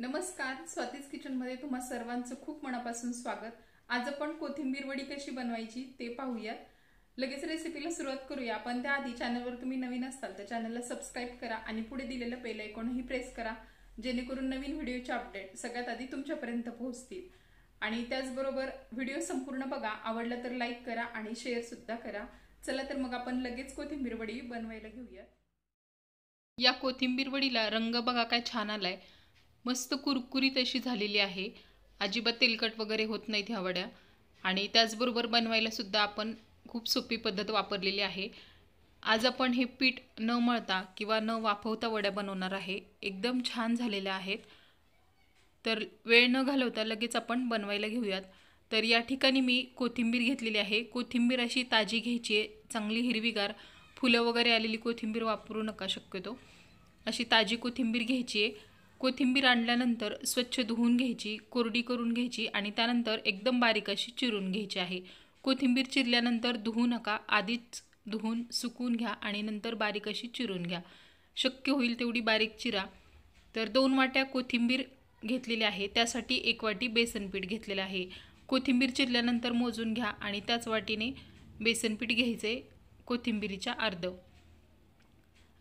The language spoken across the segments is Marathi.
नमस्कार स्वातीज मध्ये तुम्हा सर्वांचं खूप मनापासून स्वागत आज आपण कोथिंबीर वडी कशी बनवायची ते पाहूयात लगेच रेसिपीला सुरुवात करूया पण त्याआधी चॅनलवर तुम्ही नवीन असाल तर चॅनलला सबस्क्राईब करा आणि पुढे दिलेलं बेल ऐकूनही प्रेस करा जेणेकरून नवीन व्हिडिओचे अपडेट सगळ्यात आधी तुमच्यापर्यंत पोहोचतील आणि त्याचबरोबर व्हिडिओ संपूर्ण बघा आवडला तर लाईक करा आणि शेअर सुद्धा करा चला तर मग आपण लगेच कोथिंबीर वडी बनवायला घेऊया या कोथिंबीर वडीला रंग बघा काय छान आलाय मस्त कुरकुरीत अशी झालेली आहे अजिबात तेलकट वगैरे होत नाहीत ह्या वड्या आणि त्याचबरोबर बनवायलासुद्धा आपण खूप सोपी पद्धत वापरलेली आहे आज आपण हे पीठ न मळता किंवा न वाफवता वड्या बनवणार आहे एकदम छान झालेल्या आहेत तर वेळ न घालवता लगेच आपण बनवायला घेऊयात तर या ठिकाणी मी कोथिंबीर घेतलेली आहे कोथिंबीर अशी ताजी घ्यायची आहे चांगली हिरवीगार फुलं वगैरे आलेली कोथिंबीर वापरू नका शक्यतो अशी ताजी कोथिंबीर घ्यायची आहे कोथिंबीर आणल्यानंतर स्वच्छ धुवून घ्यायची कोरडी करून घ्यायची आणि त्यानंतर एकदम बारीक अशी चिरून घ्यायची आहे कोथिंबीर चिरल्यानंतर धुवू नका आधीच धुवून सुकून घ्या आणि नंतर बारीक अशी चिरून घ्या शक्य होईल तेवढी बारीक चिरा तर दोन वाट्या कोथिंबीर घेतलेली आहे त्यासाठी एक वाटी बेसनपीठ घेतलेलं आहे कोथिंबीर चिरल्यानंतर मोजून घ्या आणि त्याच वाटीने बेसनपीठ घ्यायचे कोथिंबीरीच्या अर्ध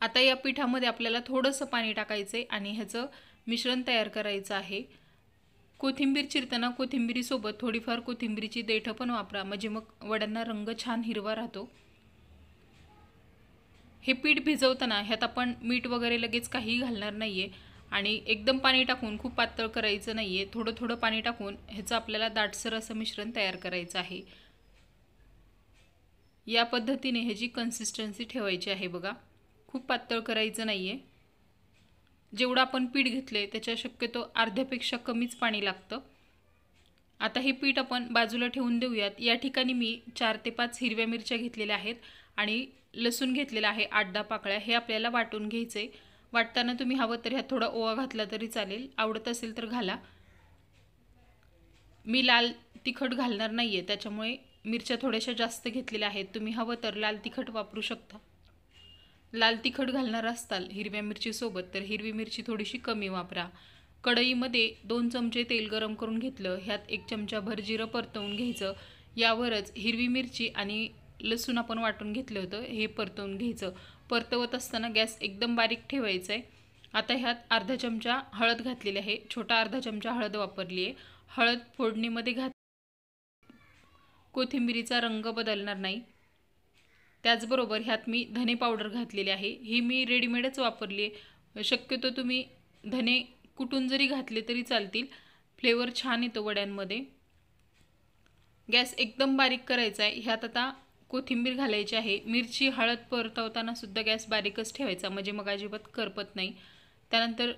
आता या पिठामध्ये आपल्याला थोडंसं पाणी टाकायचं आणि ह्याचं मिश्रण तयार करायचं आहे कोथिंबीर चिरताना कोथिंबीरीसोबत थोडीफार कोथिंबीरीची देठं पण वापरा म्हणजे मग वड्यांना रंग छान हिरवा राहतो हे पीठ भिजवताना ह्यात आपण मीठ वगैरे लगेच काही घालणार नाही आहे आणि एकदम पाणी टाकून खूप पातळ करायचं नाही आहे थोडं थोडं पाणी टाकून ह्याचं आपल्याला दाटसर असं मिश्रण तयार करायचं आहे या पद्धतीने ह्याची कन्सिस्टन्सी ठेवायची आहे बघा खूप पातळ करायचं नाही आहे जेवढं आपण पीठ घेतलं आहे त्याच्या शक्यतो अर्ध्यापेक्षा कमीच पाणी लागतं आता हे पीठ आपण बाजूला ठेवून देऊयात या ठिकाणी मी चार ते पाच हिरव्या मिरच्या घेतलेल्या आहेत आणि लसूण घेतलेला आहे आठ दहा पाकळ्या हे आपल्याला वाटून घ्यायचं वाटताना तुम्ही हवं तर ह्यात थोडा ओवा घातला तरी चालेल आवडत असेल तर घाला मी लाल तिखट घालणार नाही आहे त्याच्यामुळे मिरच्या थोड्याशा जास्त घेतलेल्या आहेत तुम्ही हवं तर लाल तिखट वापरू शकता लाल तिखट घालणार असताल हिरव्या मिरचीसोबत तर हिरवी मिरची थोडीशी कमी वापरा कढईमध्ये दोन चमचे तेल गरम करून घेतलं ह्यात एक चमचाभर जिरं परतवून घ्यायचं यावरच हिरवी मिरची आणि लसूण आपण वाटून घेतलं होतं हे परतवून घ्यायचं परतवत असताना गॅस एकदम बारीक ठेवायचा आहे आता ह्यात अर्धा चमचा हळद घातलेली आहे छोटा अर्धा चमचा हळद वापरली आहे हळद फोडणीमध्ये घात कोथिंबिरीचा रंग बदलणार नाही त्याचबरोबर ह्यात मी धने पावडर घातलेली आहे ही मी रेडीमेडच वापरली आहे शक्यतो तुम्ही धने कुठून जरी घातले तरी चालतील फ्लेवर छान येतो वड्यांमध्ये गॅस एकदम बारीक करायचा आहे ह्यात आता कोथिंबीर घालायची आहे मिरची हळद परतवतानासुद्धा सुद्धा गॅस बारीकच ठेवायचा म्हणजे मग अजिबात करपत नाही त्यानंतर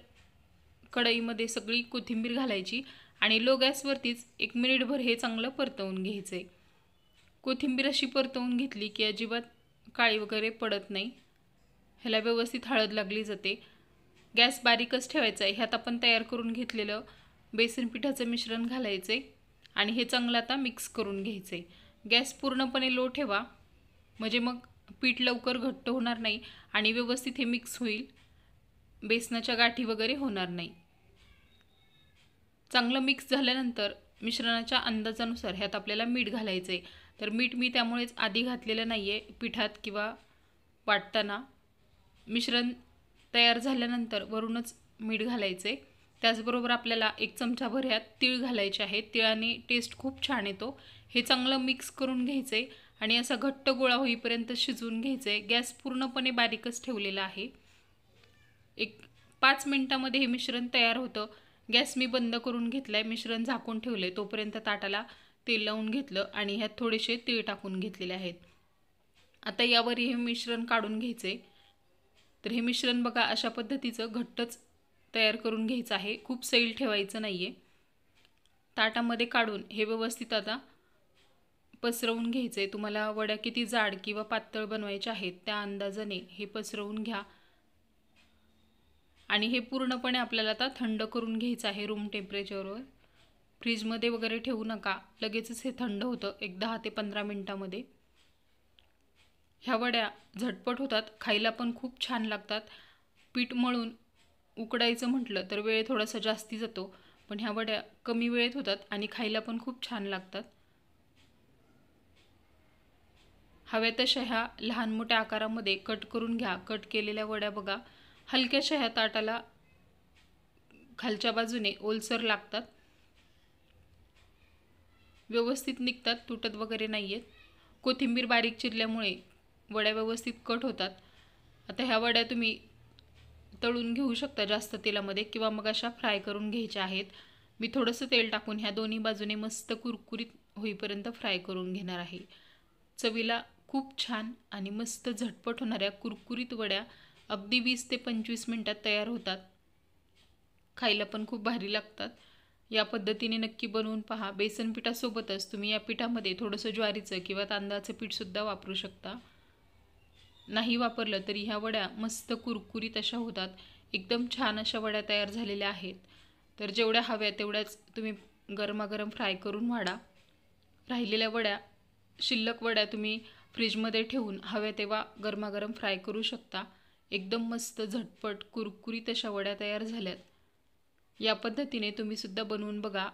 कढईमध्ये सगळी कोथिंबीर घालायची आणि लो गॅसवरतीच एक मिनिटभर हे चांगलं परतवून घ्यायचं आहे कोथिंबीर अशी परतवून घेतली की अजिबात काळी वगैरे पडत नाही ह्याला व्यवस्थित हळद लागली जाते गॅस बारीकच ठेवायचा आहे ह्यात आपण तयार करून घेतलेलं बेसन पिठाचं मिश्रण घालायचं आणि हे चांगलं आता मिक्स करून घ्यायचं आहे गॅस पूर्णपणे लो ठेवा म्हणजे मग पीठ लवकर घट्ट होणार नाही आणि व्यवस्थित हे मिक्स होईल बेसनाच्या गाठी वगैरे होणार नाही चांगलं मिक्स झाल्यानंतर मिश्रणाच्या अंदाजानुसार ह्यात आपल्याला मीठ घालायचं आहे तर मीठ मी त्यामुळेच आधी घातलेलं नाही आहे पिठात किंवा वाटताना मिश्रण तयार झाल्यानंतर वरूनच मीठ घालायचं आहे त्याचबरोबर आपल्याला एक चमचा भऱ्यात ह्यात तीळ घालायचे आहे तिळाने टेस्ट खूप छान येतो हे चांगलं मिक्स करून घ्यायचं आहे आणि असा घट्ट गोळा होईपर्यंत शिजवून घ्यायचं आहे गॅस पूर्णपणे बारीकच ठेवलेला आहे एक पाच मिनटामध्ये हे मिश्रण तयार होतं गॅस मी बंद करून घेतलं आहे मिश्रण झाकून ठेवलं आहे तोपर्यंत ताटाला तेल लावून घेतलं आणि ह्यात थोडेसे तीळ टाकून घेतलेले आहेत आता यावर हे मिश्रण काढून घ्यायचे तर हे मिश्रण बघा अशा पद्धतीचं घट्टच तयार करून घ्यायचं आहे खूप सैल ठेवायचं नाही आहे ताटामध्ये काढून हे व्यवस्थित आता पसरवून घ्यायचं आहे तुम्हाला वड्या किती जाड किंवा पातळ बनवायचे आहेत त्या अंदाजाने हे पसरवून घ्या आणि हे पूर्णपणे आपल्याला आता थंड करून घ्यायचं आहे रूम टेम्परेचरवर फ्रीजमध्ये वगैरे ठेवू नका लगेचच हे थंड होतं एक दहा ते पंधरा मिनटामध्ये ह्या वड्या झटपट होतात खायला पण खूप छान लागतात पीठ मळून उकडायचं म्हटलं तर वेळ थोडासा जास्ती जातो पण ह्या वड्या कमी वेळेत होतात आणि खायला पण खूप छान लागतात हव्या तशा ह्या लहान मोठ्या आकारामध्ये कट करून घ्या कट केलेल्या वड्या बघा हलक्या ह्या ताटाला खालच्या बाजूने ओलसर लागतात व्यवस्थित निघतात तुटत वगैरे नाही आहेत कोथिंबीर बारीक चिरल्यामुळे वड्या व्यवस्थित कट होतात आता ह्या वड्या तुम्ही तळून घेऊ शकता जास्त तेलामध्ये किंवा मग अशा फ्राय करून घ्यायच्या आहेत मी थोडंसं तेल टाकून ह्या दोन्ही बाजूने मस्त कुरकुरीत होईपर्यंत फ्राय करून घेणार आहे चवीला खूप छान आणि मस्त झटपट होणाऱ्या कुरकुरीत वड्या अगदी वीस ते पंचवीस मिनटात तयार होतात खायला पण खूप भारी लागतात या पद्धतीने नक्की बनवून पहा बेसन पिठासोबतच तुम्ही या पिठामध्ये थोडंसं ज्वारीचं किंवा तांदळाचं पीठसुद्धा वापरू शकता नाही वापरलं तरी ह्या वड्या मस्त कुरकुरीत अशा होतात एकदम छान अशा वड्या तयार झालेल्या आहेत तर जेवढ्या हव्या तेवढ्याच तुम्ही गरमागरम फ्राय करून वाढा राहिलेल्या वड्या शिल्लक वड्या तुम्ही फ्रीजमध्ये ठेवून हव्या तेव्हा गरमागरम फ्राय करू शकता एकदम मस्त झटपट कुरकुरीत अशा वड्या तयार झाल्यात या पद्धतीने तुम्ही सुद्धा बनवून बघा